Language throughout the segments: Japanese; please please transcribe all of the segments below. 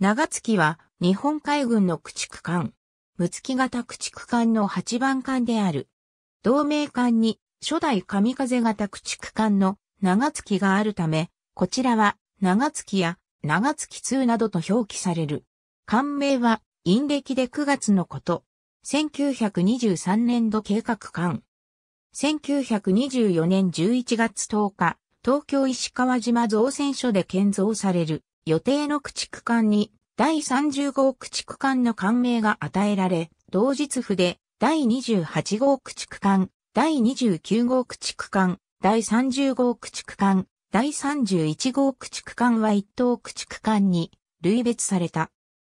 長月は日本海軍の駆逐艦、六月型駆逐艦の8番艦である。同盟艦に初代神風型駆逐艦の長月があるため、こちらは長月や長月2などと表記される。艦名は陰暦で9月のこと。1923年度計画艦。1924年11月10日、東京石川島造船所で建造される。予定の駆逐艦に第30号駆逐艦の艦名が与えられ、同日府で第28号駆逐艦、第29号駆逐艦、第30号駆逐艦、第31号駆逐艦は一等駆逐艦に類別された。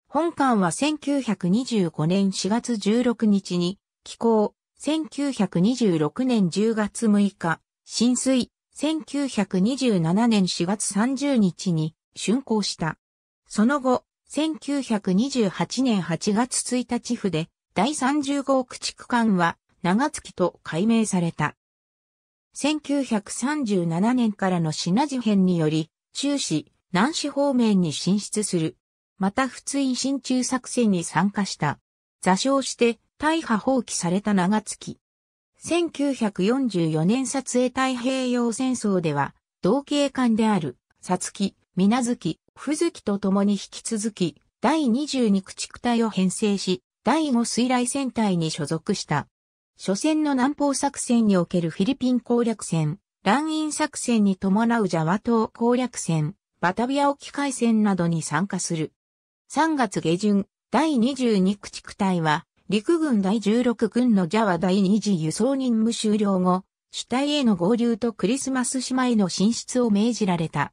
本艦は1925年4月16日に寄港、1926年10月6日、浸水、1927年4月30日に竣工した。その後、1928年8月1日で、第30号駆逐艦は、長月と改名された。1937年からの品事変により、中市、南市方面に進出する。また、普通進駐作戦に参加した。座礁して、大破放棄された長月。1944年撮影太平洋戦争では、同系艦である、さつき、水無月、ふずきと共に引き続き、第22駆逐隊を編成し、第5水雷戦隊に所属した。初戦の南方作戦におけるフィリピン攻略戦、乱印作戦に伴うジャワ島攻略戦、バタビア沖海戦などに参加する。3月下旬、第22駆逐隊は、陸軍第16軍のジャワ第2次輸送任務終了後、主体への合流とクリスマス島への進出を命じられた。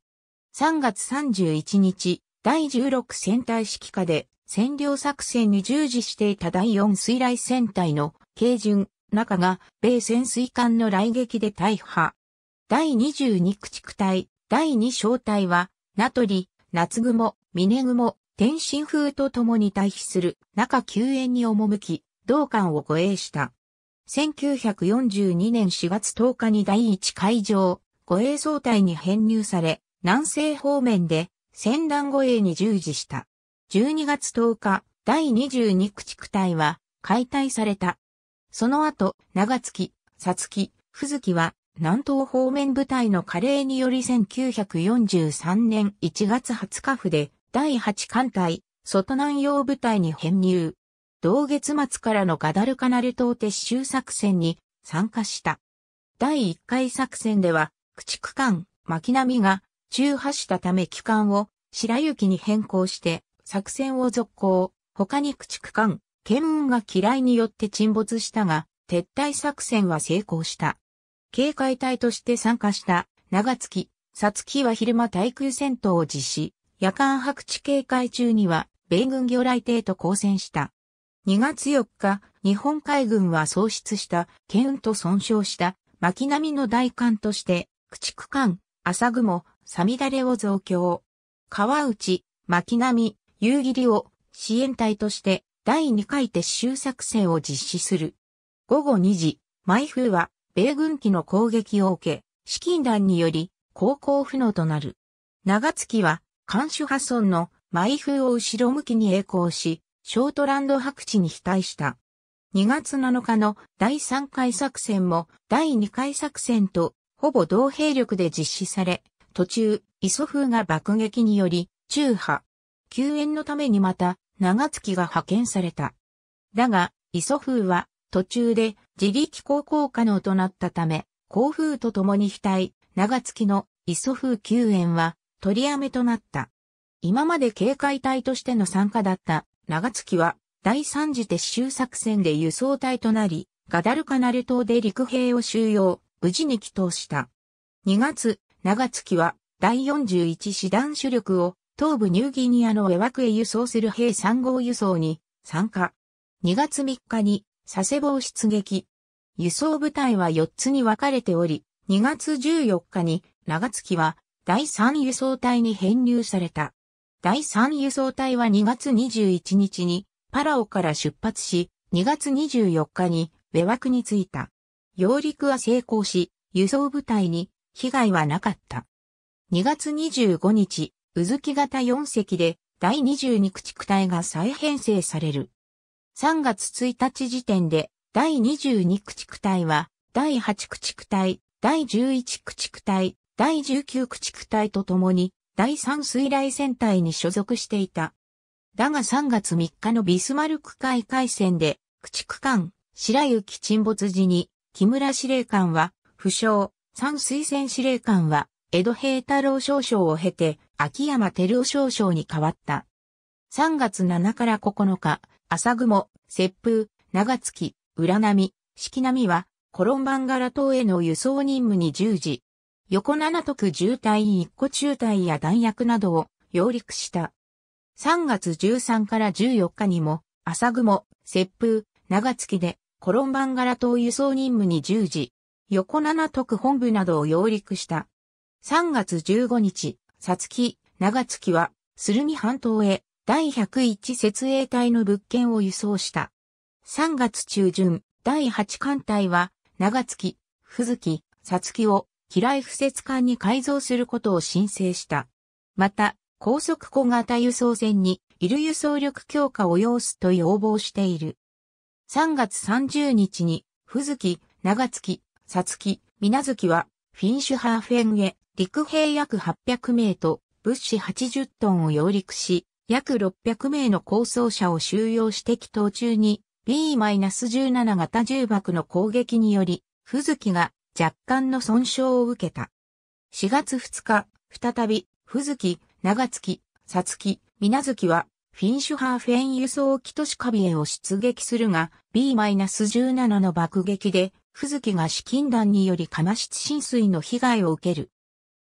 3月31日、第16戦隊指揮下で占領作戦に従事していた第4水雷戦隊の軽巡、中が米潜水艦の雷撃で大破。第22駆逐隊、第2小隊は、名取、夏雲、峰雲、天津風と共に対比する中救援に赴き、同艦を護衛した。1942年4月10日に第1海上、護衛総隊に編入され、南西方面で戦乱護衛に従事した。12月10日、第22駆逐隊は解体された。その後、長月、さつき、ふずきは南東方面部隊の加齢により1943年1月20日府で第8艦隊、外南洋部隊に編入。同月末からのガダルカナル島撤収作戦に参加した。第1回作戦では、駆逐艦、巻波が中破したため機関を白雪に変更して作戦を続行。他に駆逐艦、剣運が嫌いによって沈没したが、撤退作戦は成功した。警戒隊として参加した長月、さつきは昼間対空戦闘を実施、夜間白地警戒中には米軍魚雷艇と交戦した。2月4日、日本海軍は喪失した剣運と損傷した巻波の大艦として、駆逐艦、朝雲、サミダレを増強。川内、巻波、夕霧を支援隊として第2回撤収作戦を実施する。午後2時、毎風は米軍機の攻撃を受け、資金弾により航行不能となる。長月は、監守破損の毎風を後ろ向きに栄光し、ショートランド白地に被対した。2月7日の第3回作戦も第2回作戦とほぼ同兵力で実施され、途中、磯風が爆撃により、中破。救援のためにまた、長月が派遣された。だが、磯風は、途中で自力航行可能となったため、航風と共に額体、長月の磯風救援は取りやめとなった。今まで警戒隊としての参加だった長月は第三次撤収作戦で輸送隊となり、ガダルカナル島で陸兵を収容、無事に帰投した。2月、長月は第41師団主力を東部ニューギニアのエワクへ輸送する兵3号輸送に参加。2月3日に佐世保を出撃。輸送部隊は4つに分かれており、2月14日に長月は第3輸送隊に編入された。第3輸送隊は2月21日にパラオから出発し、2月24日にウェワクに着いた。揚陸は成功し、輸送部隊に被害はなかった。2月25日、うずき型4隻で第22駆逐隊が再編成される。3月1日時点で第22駆逐隊は第8駆逐隊、第11駆逐隊、第19駆逐隊とともに第3水雷戦隊に所属していた。だが3月3日のビスマルク海海戦で駆逐艦白雪沈没時に木村司令官は負傷、三推薦司令官は、江戸平太郎少将を経て、秋山照夫少将に変わった。3月7から9日、朝雲、雪風、長月、浦波、四季波は、コロンバンガラ島への輸送任務に従事。横七徳渋滞一個中隊や弾薬などを揚陸した。3月13から14日にも、朝雲、雪風、長月で、コロンバンガラ島輸送任務に従事。横七徳本部などを擁立した。3月15日、さつき、長月は、鶴見半島へ、第101設営隊の物件を輸送した。3月中旬、第8艦隊は、長月、ふずき、さつきを、機雷不設艦に改造することを申請した。また、高速小型輸送船に、いる輸送力強化を要すと要望している。3月30日に、ふずき、長月、サツキ、ミナズキは、フィンシュハーフェンへ、陸兵約800名と、物資80トンを揚陸し、約600名の構想者を収容して祈祷中に、B-17 型重爆の攻撃により、フズキが若干の損傷を受けた。4月2日、再び、フズキ、長月、サツキ、ミナズキは、フィンシュハーフェン輸送機都市カビエを出撃するが、B-17 の爆撃で吹雪が資金弾により釜室浸水の被害を受ける。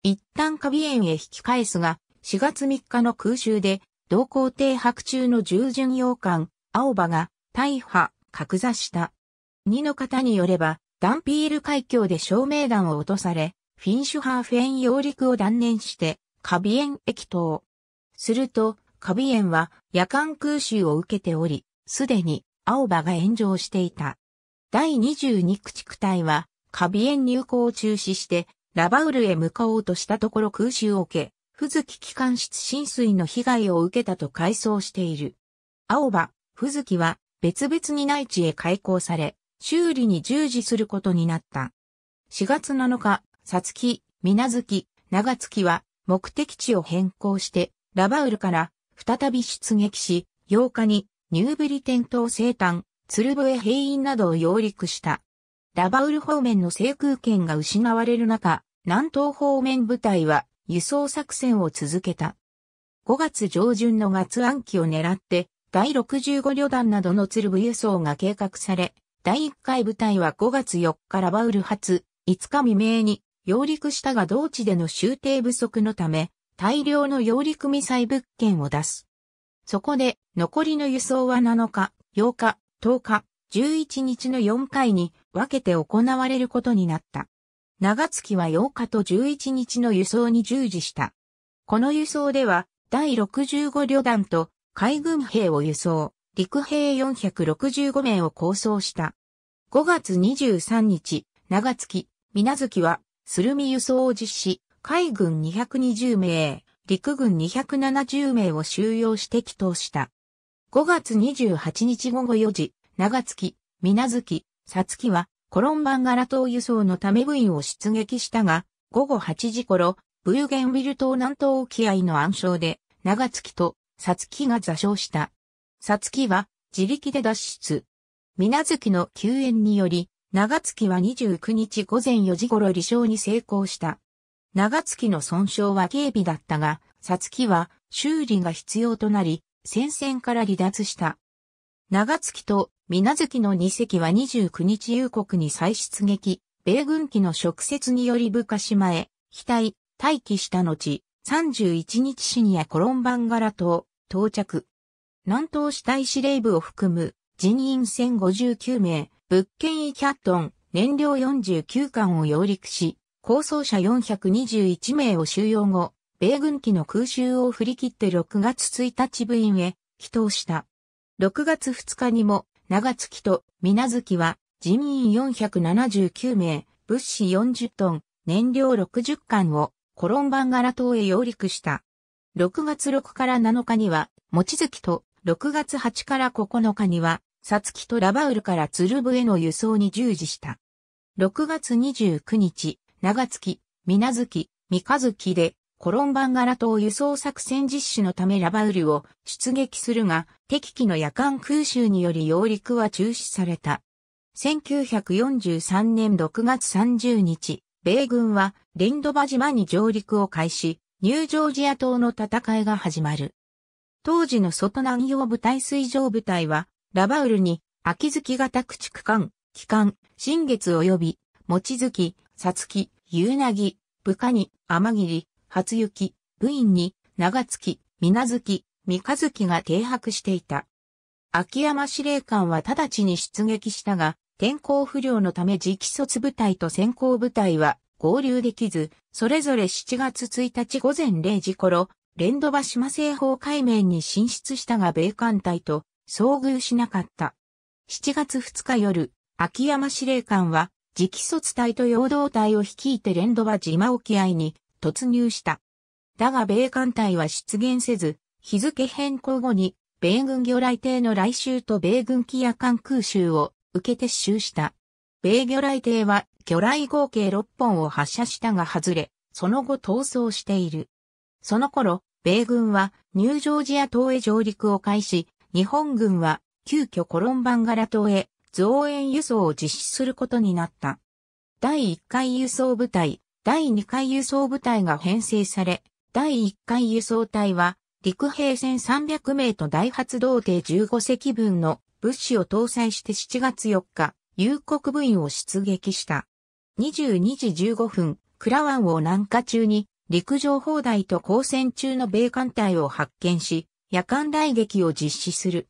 一旦カビ園へ引き返すが、4月3日の空襲で、同行停泊中の従巡洋艦、青葉が、大破、格座した。二の方によれば、ダンピール海峡で照明弾を落とされ、フィンシュハーフェン揚陸を断念して、カビ園駅頭。すると、カビ園は夜間空襲を受けており、すでに青葉が炎上していた。第22駆逐隊は、カビエン入港を中止して、ラバウルへ向かおうとしたところ空襲を受け、フズキ機関室浸水の被害を受けたと回想している。青葉、フズキは別々に内地へ開港され、修理に従事することになった。4月7日、キ、ミナズキ、ナガ長月は目的地を変更して、ラバウルから再び出撃し、8日にニューブリテン島生誕、鶴笛兵員などを揚陸した。ラバウル方面の制空権が失われる中、南東方面部隊は輸送作戦を続けた。5月上旬の月暗記を狙って、第65旅団などの鶴笛輸送が計画され、第1回部隊は5月4日ラバウル発、5日未明に揚陸したが同地での終定不足のため、大量の揚陸ミサイ物件を出す。そこで、残りの輸送は7日、8日、10日、11日の4回に分けて行われることになった。長月は8日と11日の輸送に従事した。この輸送では、第65旅団と海軍兵を輸送、陸兵465名を構想した。5月23日、長月、水月は、鶴見輸送を実施、海軍220名、陸軍270名を収容して祈祷した。5月28日午後4時、長月、水月、さつきは、コロンバンガラ島輸送のため部員を出撃したが、午後8時頃、ブーゲンビル島南東沖合の暗礁で、長月とさつきが座礁した。さつきは、自力で脱出。水月の救援により、長月は29日午前4時頃離礁に成功した。長月の損傷は警備だったが、さつきは修理が必要となり、戦線から離脱した。長月と水月の2隻は29日夕刻に再出撃、米軍機の直接により部下島へ、機体、待機した後、31日深夜コロンバンガラ島、到着。南東市体司令部を含む人員船5 9名、物件1キャットン、燃料49艦を揚陸し、構想者421名を収容後、米軍機の空襲を振り切って6月1日部員へ帰投した。6月2日にも長月と水月は人員479名、物資40トン、燃料60巻をコロンバンガラ島へ揚陸した。6月6から7日には、望月と6月8から9日には、さつきとラバウルから鶴部への輸送に従事した。6月29日、長月、水月、三日月でコロンバンガラ島輸送作戦実施のためラバウルを出撃するが、敵機の夜間空襲により揚陸は中止された。1943年6月30日、米軍はレンドバ島に上陸を開始、ニュージョージア島の戦いが始まる。当時の外南洋部隊水上部隊は、ラバウルに、秋月型駆逐艦、機関、新月及び、餅月、さつき、夕なぎ、部下に、天霧、初雪、部員に、長月、水月、三日月が停泊していた。秋山司令官は直ちに出撃したが、天候不良のため直卒部隊と先行部隊は合流できず、それぞれ7月1日午前0時頃、ンドバ島西方海面に進出したが米艦隊と遭遇しなかった。7月2日夜、秋山司令官は直卒隊と陽動隊を率いてンドバ島沖合に突入した。だが米艦隊は出現せず、日付変更後に、米軍魚雷艇の来襲と米軍機や艦空襲を受け撤収した。米魚雷艇は魚雷合計6本を発射したが外れ、その後逃走している。その頃、米軍はニュージョージア島へ上陸を開始、日本軍は急遽コロンバンガラ島へ増援輸送を実施することになった。第1回輸送部隊、第2回輸送部隊が編成され、第1回輸送隊は、陸兵戦300名と大発動艇15隻分の物資を搭載して7月4日、有国部員を出撃した。22時15分、クラワンを南下中に、陸上砲台と交戦中の米艦隊を発見し、夜間雷撃を実施する。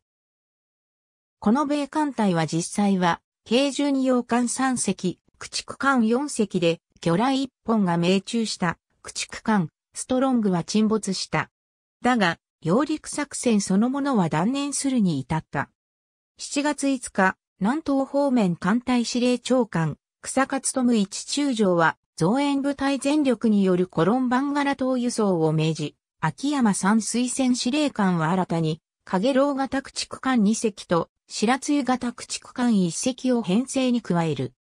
この米艦隊は実際は、軽巡洋艦3隻、駆逐艦4隻で、魚雷一本が命中した、駆逐艦、ストロングは沈没した。だが、揚陸作戦そのものは断念するに至った。7月5日、南東方面艦隊司令長官、草勝富一中将は、増援部隊全力によるコロンバン柄島輸送を命じ、秋山山水戦司令官は新たに、影楼型駆逐艦2隻と、白露型駆逐艦1隻を編成に加える。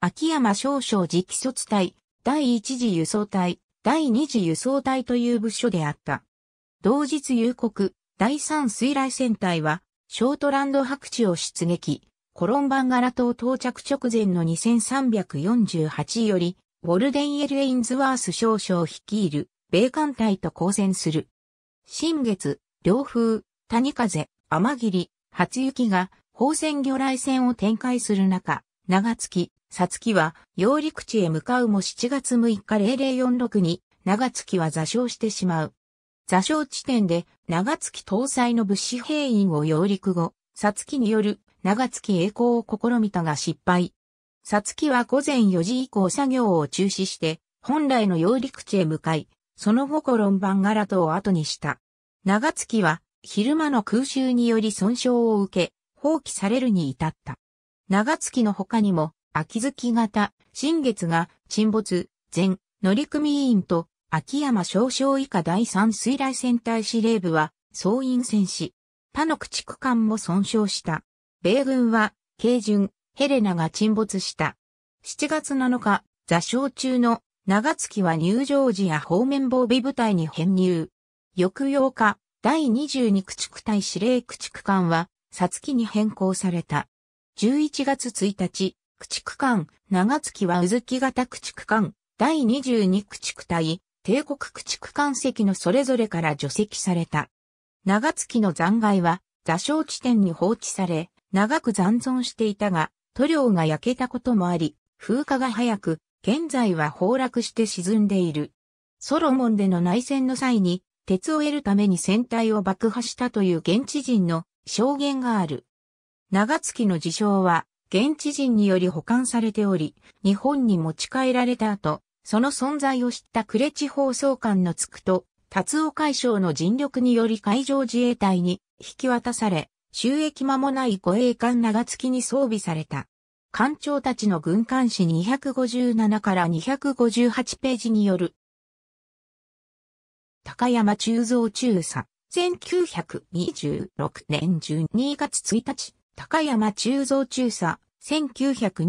秋山少将直基卒隊、第一次輸送隊、第二次輸送隊という部署であった。同日夕刻、第三水雷戦隊は、ショートランド白地を出撃、コロンバンガラ島到着直前の2348より、ウォルデン・エル・エインズワース少将率いる、米艦隊と交戦する。新月、両風、谷風、雨霧、初雪が、放線魚雷戦を展開する中、長月、さつきは、揚陸地へ向かうも7月6日0046に、長月は座礁してしまう。座礁地点で、長月搭載の物資兵員を揚陸後、さつきによる、長月栄光を試みたが失敗。さつきは午前4時以降作業を中止して、本来の揚陸地へ向かい、その後コロンバンガラトを後にした。長月は、昼間の空襲により損傷を受け、放棄されるに至った。長月の他にも、秋月型、新月が、沈没、前、乗組員と、秋山少将以下第三水雷戦隊司令部は、総員戦士。他の駆逐艦も損傷した。米軍は、軽巡、ヘレナが沈没した。7月7日、座礁中の長月は入場時や方面防備部隊に編入。翌8日、第22駆逐隊司令駆逐艦は、サツキに変更された。11月1日、駆逐艦、長月はうずき型駆逐艦、第22駆逐隊、帝国駆逐艦席のそれぞれから除籍された。長月の残骸は座礁地点に放置され、長く残存していたが、塗料が焼けたこともあり、風化が早く、現在は崩落して沈んでいる。ソロモンでの内戦の際に、鉄を得るために船体を爆破したという現地人の証言がある。長月の事象は、現地人により保管されており、日本に持ち帰られた後、その存在を知った呉地方総監のつくと、達尾海省の尽力により海上自衛隊に引き渡され、収益間もない護衛艦長月に装備された。艦長たちの軍艦誌257から258ページによる。高山中蔵中佐、1926年12月1日。高山中蔵中佐、1927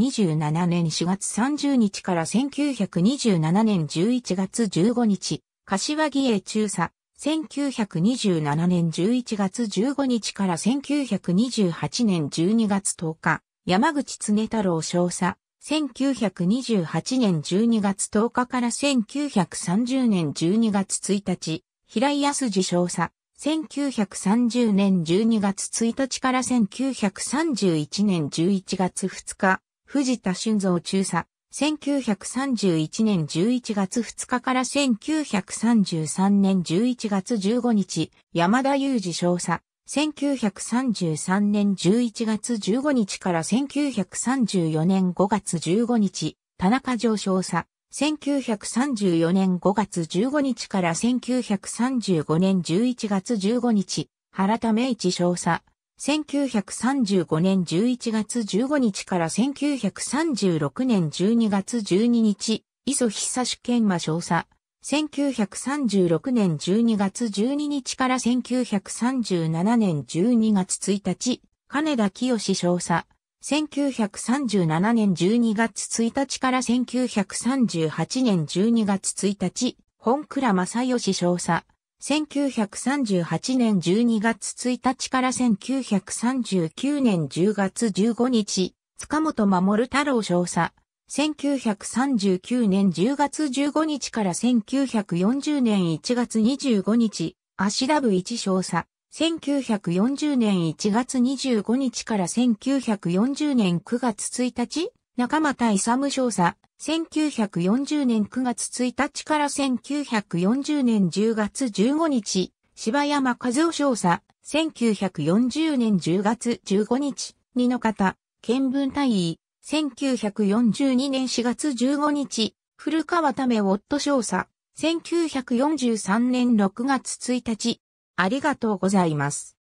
年4月30日から1927年11月15日、柏木英中佐、1927年11月15日から1928年12月10日、山口常太郎少佐、1928年12月10日から1930年12月1日、平井康次少佐、1930年12月1日から1931年11月2日、藤田俊造中佐。1931年11月2日から1933年11月15日、山田裕二少佐。1933年11月15日から1934年5月15日、田中上少佐。1934年5月15日から1935年11月15日、原田明一少佐。1935年11月15日から1936年12月12日、磯久志研磨少佐。1936年12月12日から1937年12月1日、金田清少佐。1937年12月1日から1938年12月1日、本倉正義少佐。1938年12月1日から1939年10月15日、塚本守太郎少佐。1939年10月15日から1940年1月25日、足田部一少佐。1940年1月25日から1940年9月1日、仲中又勇少佐、1940年9月1日から1940年10月15日、柴山和夫少佐、1940年10月15日、二の方、見聞大尉、1942年4月15日、古川為夫少佐、1943年6月1日、ありがとうございます。